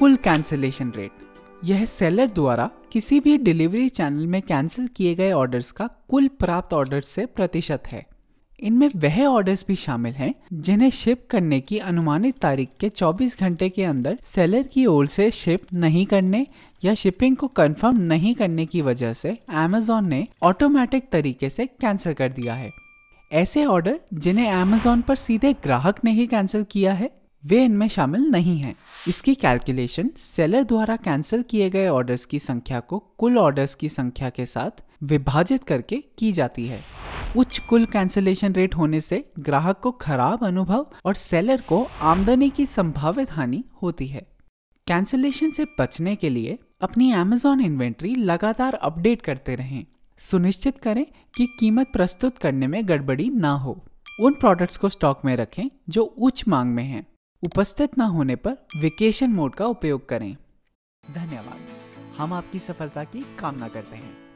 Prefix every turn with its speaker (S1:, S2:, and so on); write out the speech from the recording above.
S1: कुल cancellation rate यह seller द्वारा किसी भी डिलीवरी चैनल में कैंसिल किए गए ऑर्डर्स का कुल प्राप्त ऑर्डर से प्रतिशत है इनमें वह ऑर्डर्स भी शामिल हैं जिन्हें शिप करने की अनुमानित तारीख के 24 घंटे के अंदर सेलर की ओर से शिप नहीं करने या शिपिंग को कंफर्म नहीं करने की वजह से अमेजोन ने ऑटोमेटिक तरीके से कैंसिल कर दिया है ऐसे ऑर्डर जिन्हें अमेजोन पर सीधे ग्राहक ने ही कैंसिल किया है वे इनमें शामिल नहीं हैं इसकी कैलकुलेशन सेलर द्वारा कैंसिल किए गए ऑर्डर्स की संख्या को कुल ऑर्डर्स की संख्या के साथ विभाजित करके की जाती है उच्च कुल कैंसिलेशन रेट होने से ग्राहक को खराब अनुभव और सेलर को आमदनी की संभावित हानि होती है कैंसिलेशन से बचने के लिए अपनी अमेजोन इन्वेंट्री लगातार अपडेट करते रहें सुनिश्चित करें कि कीमत प्रस्तुत करने में गड़बड़ी ना हो उन प्रोडक्ट्स को स्टॉक में रखें जो उच्च मांग में हैं उपस्थित न होने पर वेकेशन मोड का उपयोग करें धन्यवाद हम आपकी सफलता की कामना करते हैं